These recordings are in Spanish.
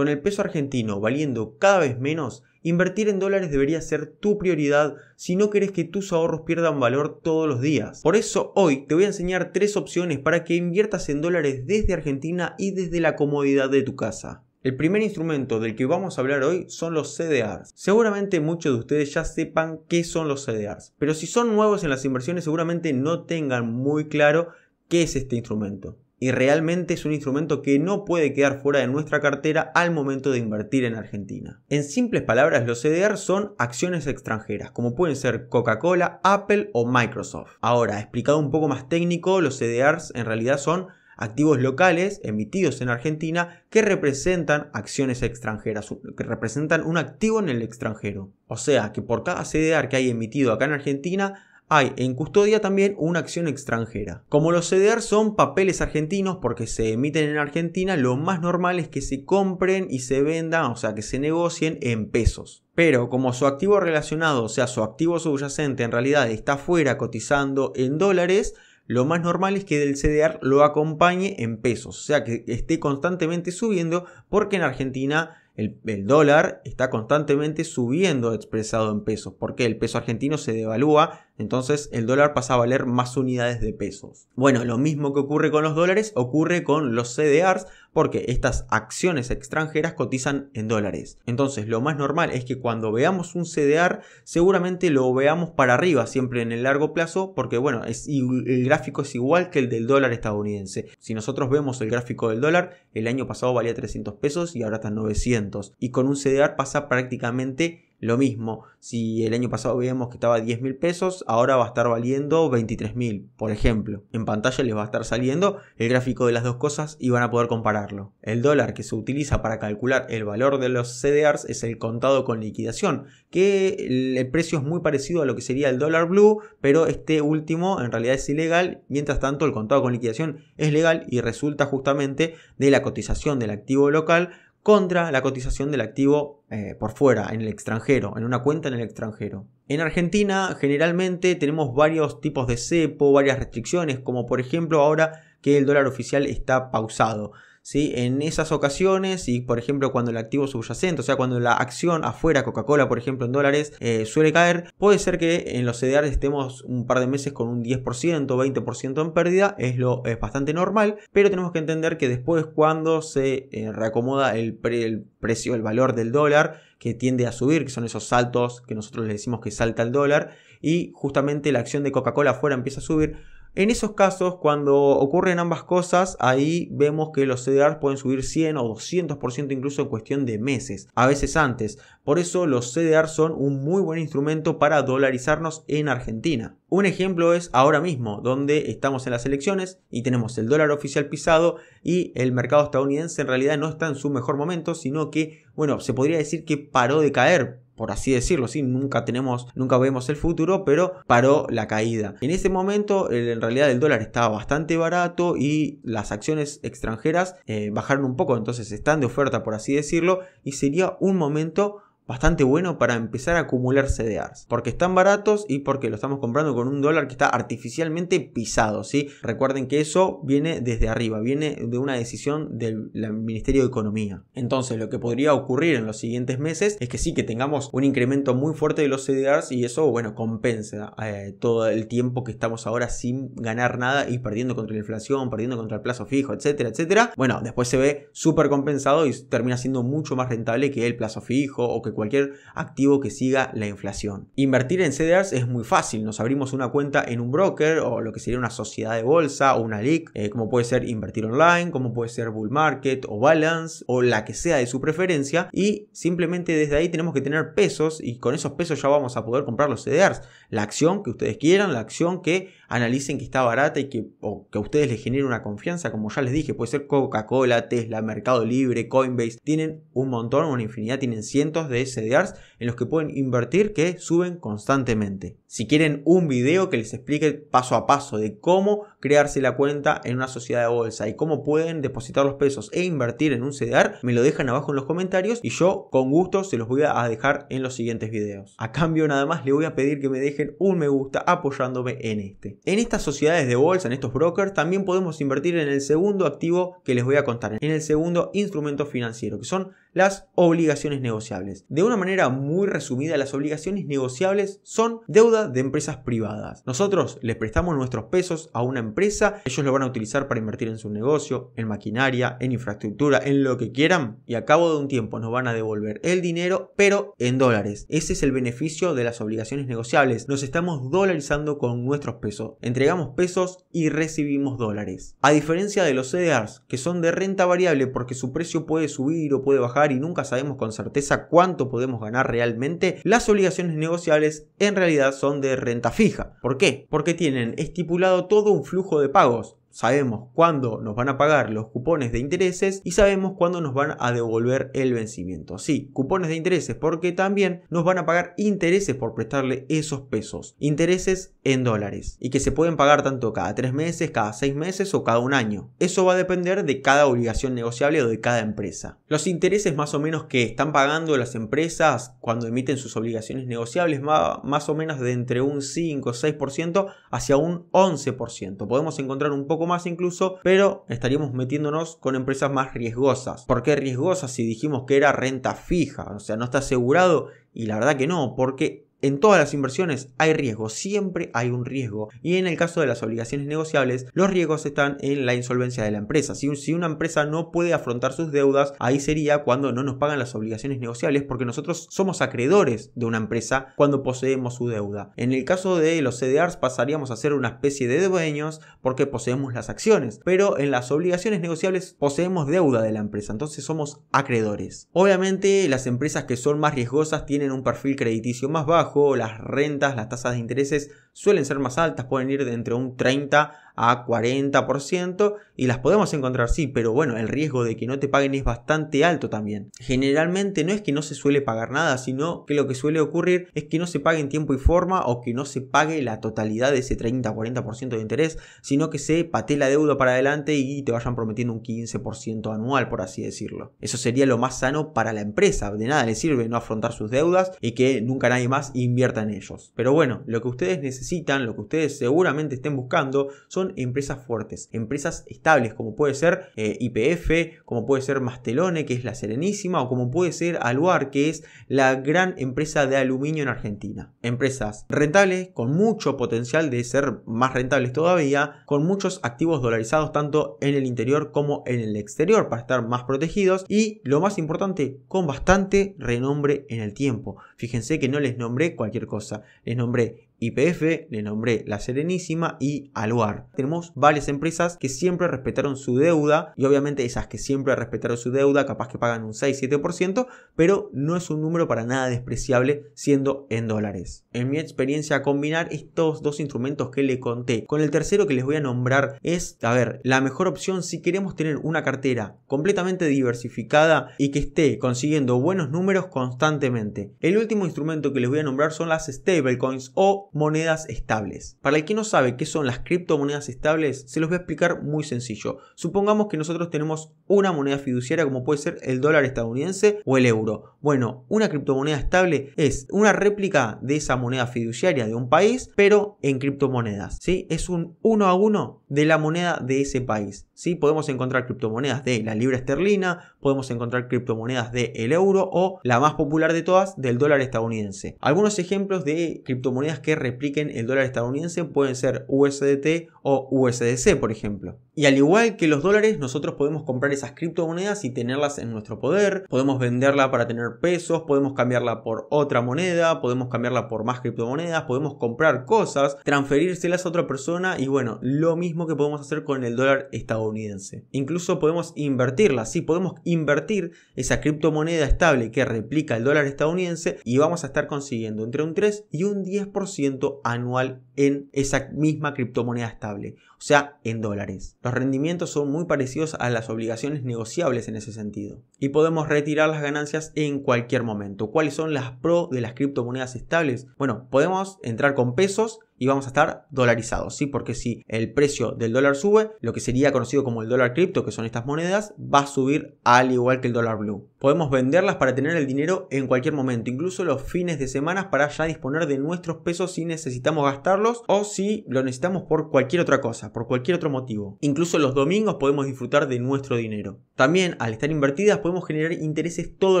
Con el peso argentino valiendo cada vez menos, invertir en dólares debería ser tu prioridad si no querés que tus ahorros pierdan valor todos los días. Por eso hoy te voy a enseñar tres opciones para que inviertas en dólares desde Argentina y desde la comodidad de tu casa. El primer instrumento del que vamos a hablar hoy son los CDRs. Seguramente muchos de ustedes ya sepan qué son los CDRs, pero si son nuevos en las inversiones seguramente no tengan muy claro qué es este instrumento y realmente es un instrumento que no puede quedar fuera de nuestra cartera al momento de invertir en Argentina. En simples palabras, los CDR son acciones extranjeras, como pueden ser Coca-Cola, Apple o Microsoft. Ahora, explicado un poco más técnico, los CDRs en realidad son activos locales emitidos en Argentina que representan acciones extranjeras, que representan un activo en el extranjero. O sea, que por cada CDR que hay emitido acá en Argentina, hay en custodia también una acción extranjera. Como los CDR son papeles argentinos porque se emiten en Argentina, lo más normal es que se compren y se vendan, o sea, que se negocien en pesos. Pero como su activo relacionado, o sea, su activo subyacente en realidad está fuera cotizando en dólares, lo más normal es que del CDR lo acompañe en pesos, o sea, que esté constantemente subiendo porque en Argentina el, dólar está constantemente subiendo expresado en pesos, porque el peso argentino se devalúa, entonces el dólar pasa a valer más unidades de pesos. Bueno, lo mismo que ocurre con los dólares ocurre con los CDRs, porque estas acciones extranjeras cotizan en dólares. Entonces lo más normal es que cuando veamos un CDR seguramente lo veamos para arriba siempre en el largo plazo porque bueno, el gráfico es igual que el del dólar estadounidense. Si nosotros vemos el gráfico del dólar, el año pasado valía 300 pesos y ahora está en 900 y con un CDR pasa prácticamente lo mismo, si el año pasado veíamos que estaba a mil pesos, ahora va a estar valiendo 23.000, por ejemplo. En pantalla les va a estar saliendo el gráfico de las dos cosas y van a poder compararlo. El dólar que se utiliza para calcular el valor de los CDRs es el contado con liquidación, que el precio es muy parecido a lo que sería el dólar blue, pero este último en realidad es ilegal, mientras tanto el contado con liquidación es legal y resulta justamente de la cotización del activo local contra la cotización del activo eh, por fuera, en el extranjero, en una cuenta en el extranjero. En Argentina generalmente tenemos varios tipos de cepo, varias restricciones, como por ejemplo ahora que el dólar oficial está pausado. En esas ocasiones y por ejemplo cuando el activo subyacente, o sea cuando la acción afuera, Coca-Cola por ejemplo en dólares, eh, suele caer, puede ser que en los CDR estemos un par de meses con un 10%, 20% en pérdida, es, lo, bastante normal, pero tenemos que entender que después cuando se eh, reacomoda el, el precio, el valor del dólar, que tiende a subir, que son esos saltos que nosotros le decimos que salta el dólar, y justamente la acción de Coca-Cola afuera empieza a subir, en esos casos, cuando ocurren ambas cosas, ahí vemos que los CDRs pueden subir 100 o 200% incluso en cuestión de meses, a veces antes. Por eso los CDRs son un muy buen instrumento para dolarizarnos en Argentina. Un ejemplo es ahora mismo, donde estamos en las elecciones y tenemos el dólar oficial pisado y el mercado estadounidense en realidad no está en su mejor momento, sino que, bueno, se podría decir que paró de caer, por así decirlo, ¿sí? nunca tenemos, nunca vemos el futuro, pero paró la caída. En ese momento, en realidad el dólar estaba bastante barato y las acciones extranjeras eh, bajaron un poco, entonces están de oferta, por así decirlo, y sería un momento bastante bueno para empezar a acumular CDRs. Porque están baratos y porque lo estamos comprando con un dólar que está artificialmente pisado. ¿sí? Recuerden que eso viene desde arriba, viene de una decisión del, Ministerio de Economía. Entonces lo que podría ocurrir en los siguientes meses es que sí que tengamos un incremento muy fuerte de los CDRs y eso, bueno, compensa eh, todo el tiempo que estamos ahora sin ganar nada y perdiendo contra la inflación, perdiendo contra el plazo fijo, etcétera, etcétera. Bueno, después se ve súper compensado y termina siendo mucho más rentable que el plazo fijo o que cualquier activo que siga la inflación. Invertir en CDRs es muy fácil, nos abrimos una cuenta en un broker o lo que sería una sociedad de bolsa o una LIC, eh, como puede ser invertir online, como puede ser bull market o balance o la que sea de su preferencia y simplemente desde ahí tenemos que tener pesos y con esos pesos ya vamos a poder comprar los CDRs, la acción que ustedes quieran, la acción que analicen que está barata y que, que a ustedes les genere una confianza, como ya les dije, puede ser Coca-Cola, Tesla, Mercado Libre, Coinbase, tienen un montón, una infinidad, tienen cientos de CDRs en los que pueden invertir que suben constantemente. Si quieren un video que les explique paso a paso de cómo crearse la cuenta en una sociedad de bolsa y cómo pueden depositar los pesos e invertir en un CDR, me lo dejan abajo en los comentarios y yo con gusto se los voy a dejar en los siguientes videos. A cambio nada más le voy a pedir que me dejen un me gusta apoyándome en este. En estas sociedades de bolsa, en estos brokers, también podemos invertir en el segundo activo que les voy a contar, en el segundo instrumento financiero, que son las obligaciones negociables. De una manera muy resumida, las obligaciones negociables son deuda de empresas privadas. Nosotros les prestamos nuestros pesos a una empresa, ellos lo van a utilizar para invertir en su negocio, en maquinaria, en infraestructura, en lo que quieran y a cabo de un tiempo nos van a devolver el dinero, pero en dólares. Ese es el beneficio de las obligaciones negociables. Nos estamos dolarizando con nuestros pesos. Entregamos pesos y recibimos dólares. A diferencia de los CDRs, que son de renta variable porque su precio puede subir o puede bajar y nunca sabemos con certeza cuánto podemos ganar realmente, las obligaciones negociables en realidad son de renta fija. ¿Por qué? Porque tienen estipulado todo un flujo de pagos sabemos cuándo nos van a pagar los cupones de intereses y sabemos cuándo nos van a devolver el vencimiento. Sí, cupones de intereses porque también nos van a pagar intereses por prestarle esos pesos, intereses en dólares y que se pueden pagar tanto cada tres meses, cada seis meses o cada un año. Eso va a depender de cada obligación negociable o de cada empresa. Los intereses más o menos que están pagando las empresas cuando emiten sus obligaciones negociables más o menos de entre un 5 o 6% hacia un 11%. Podemos encontrar un poco más incluso, pero estaríamos metiéndonos con empresas más riesgosas. ¿Por qué riesgosas si dijimos que era renta fija? O sea, no está asegurado y la verdad que no, porque en todas las inversiones hay riesgo, siempre hay un riesgo. Y en el caso de las obligaciones negociables, los riesgos están en la insolvencia de la empresa. Si, una empresa no puede afrontar sus deudas, ahí sería cuando no nos pagan las obligaciones negociables porque nosotros somos acreedores de una empresa cuando poseemos su deuda. En el caso de los CDRs pasaríamos a ser una especie de dueños porque poseemos las acciones, pero en las obligaciones negociables poseemos deuda de la empresa, entonces somos acreedores. Obviamente las empresas que son más riesgosas tienen un perfil crediticio más bajo, las rentas, las tasas de intereses suelen ser más altas, pueden ir de entre un 30 a 40% y las podemos encontrar sí, pero bueno, el riesgo de que no te paguen es bastante alto también. Generalmente no es que no se suele pagar nada, sino que lo que suele ocurrir es que no se pague en tiempo y forma o que no se pague la totalidad de ese 30-40% de interés, sino que se patee la deuda para adelante y te vayan prometiendo un 15% anual, por así decirlo. Eso sería lo más sano para la empresa, de nada le sirve no afrontar sus deudas y que nunca nadie más invierta en ellos. Pero bueno, lo que ustedes necesitan, lo que ustedes seguramente estén buscando, son empresas fuertes, empresas estables, como puede ser eh, IPF, como puede ser Mastelone, que es la Serenísima, o como puede ser Aluar, que es la gran empresa de aluminio en Argentina. Empresas rentables, con mucho potencial de ser más rentables todavía, con muchos activos dolarizados tanto en el interior como en el exterior para estar más protegidos y lo más importante, con bastante renombre en el tiempo. Fíjense que no les nombré cualquier cosa, les nombré IPF, le nombré La Serenísima y Aluar. Tenemos varias empresas que siempre respetaron su deuda y obviamente esas que siempre respetaron su deuda capaz que pagan un 6-7%, pero no es un número para nada despreciable siendo en dólares. En mi experiencia combinar estos dos instrumentos que le conté con el tercero que les voy a nombrar es, a ver, la mejor opción si queremos tener una cartera completamente diversificada y que esté consiguiendo buenos números constantemente. El último instrumento que les voy a nombrar son las stablecoins o monedas estables. Para el que no sabe qué son las criptomonedas estables, se los voy a explicar muy sencillo. Supongamos que nosotros tenemos una moneda fiduciaria como puede ser el dólar estadounidense o el euro. Bueno, una criptomoneda estable es una réplica de esa moneda fiduciaria de un país, pero en criptomonedas. ¿sí? Es un uno a uno de la moneda de ese país. ¿sí? Podemos encontrar criptomonedas de la libra esterlina, podemos encontrar criptomonedas del euro o la más popular de todas del dólar estadounidense. Algunos ejemplos de criptomonedas que repliquen el dólar estadounidense pueden ser USDT o USDC, por ejemplo. Y al igual que los dólares, nosotros podemos comprar esas criptomonedas y tenerlas en nuestro poder, podemos venderla para tener pesos, podemos cambiarla por otra moneda, podemos cambiarla por más criptomonedas, podemos comprar cosas, transferírselas a otra persona y bueno, lo mismo que podemos hacer con el dólar estadounidense. Incluso podemos invertirla, sí, podemos invertir esa criptomoneda estable que replica el dólar estadounidense y vamos a estar consiguiendo entre un 3 y un 10% anual en esa misma criptomoneda estable, o sea, en dólares. Los rendimientos son muy parecidos a las obligaciones negociables en ese sentido. Y podemos retirar las ganancias en cualquier momento. ¿Cuáles son las pro de las criptomonedas estables? Bueno, podemos entrar con pesos y vamos a estar dolarizados, ¿sí? Porque si el precio del dólar sube, lo que sería conocido como el dólar cripto, que son estas monedas, va a subir al igual que el dólar blue. Podemos venderlas para tener el dinero en cualquier momento, incluso los fines de semana para ya disponer de nuestros pesos si necesitamos gastarlos o si lo necesitamos por cualquier otra cosa, por cualquier otro motivo. Incluso los domingos podemos disfrutar de nuestro dinero. También al estar invertidas podemos generar intereses todos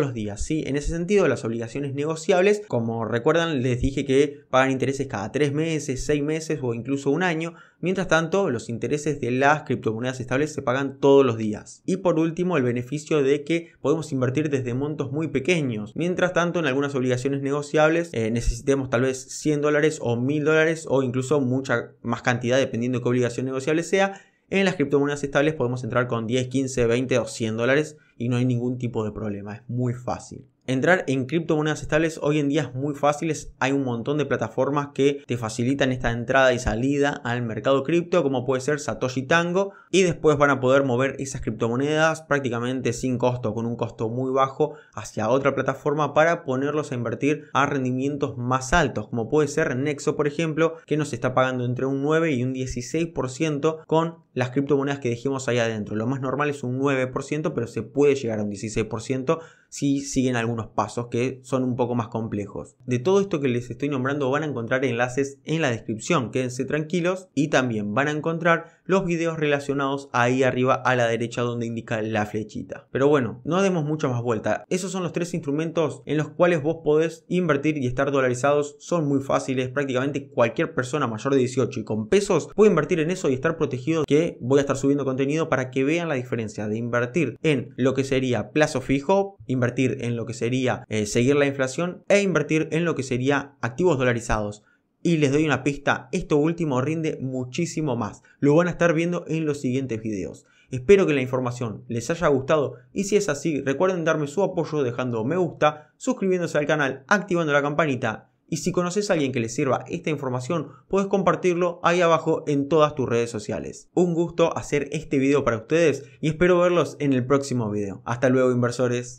los días, ¿sí? En ese sentido, las obligaciones negociables, como recuerdan, les dije que pagan intereses cada tres meses, 6 seis meses o incluso un año. Mientras tanto, los intereses de las criptomonedas estables se pagan todos los días. Y por último, el beneficio de que podemos invertir desde montos muy pequeños. Mientras tanto, en algunas obligaciones negociables eh, necesitemos tal vez 100 dólares o 1000 dólares o incluso mucha más cantidad dependiendo de qué obligación negociable sea. En las criptomonedas estables podemos entrar con 10, 15, 20 o 100 dólares y no hay ningún tipo de problema, es muy fácil. Entrar en criptomonedas estables hoy en día es muy fácil, hay un montón de plataformas que te facilitan esta entrada y salida al mercado cripto, como puede ser Satoshi Tango, y después van a poder mover esas criptomonedas prácticamente sin costo, con un costo muy bajo, hacia otra plataforma para ponerlos a invertir a rendimientos más altos, como puede ser Nexo, por ejemplo, que nos está pagando entre un 9 y un 16% con las criptomonedas que dejemos ahí adentro. Lo más normal es un 9%, pero se puede llegar a un 16% si siguen algunos pasos que son un poco más complejos. De todo esto que les estoy nombrando van a encontrar enlaces en la descripción, quédense tranquilos y también van a encontrar los videos relacionados ahí arriba a la derecha donde indica la flechita. Pero bueno, no demos mucha más vuelta. Esos son los tres instrumentos en los cuales vos podés invertir y estar dolarizados. Son muy fáciles, prácticamente cualquier persona mayor de 18 y con pesos puede invertir en eso y estar protegido que voy a estar subiendo contenido para que vean la diferencia de invertir en lo que sería plazo fijo, invertir en lo que sería eh, seguir la inflación e invertir en lo que sería activos dolarizados. Y les doy una pista, esto último rinde muchísimo más. Lo van a estar viendo en los siguientes videos. Espero que la información les haya gustado y si es así, recuerden darme su apoyo dejando me gusta, suscribiéndose al canal, activando la campanita y si conoces a alguien que le sirva esta información, puedes compartirlo ahí abajo en todas tus redes sociales. Un gusto hacer este video para ustedes y espero verlos en el próximo video. Hasta luego inversores.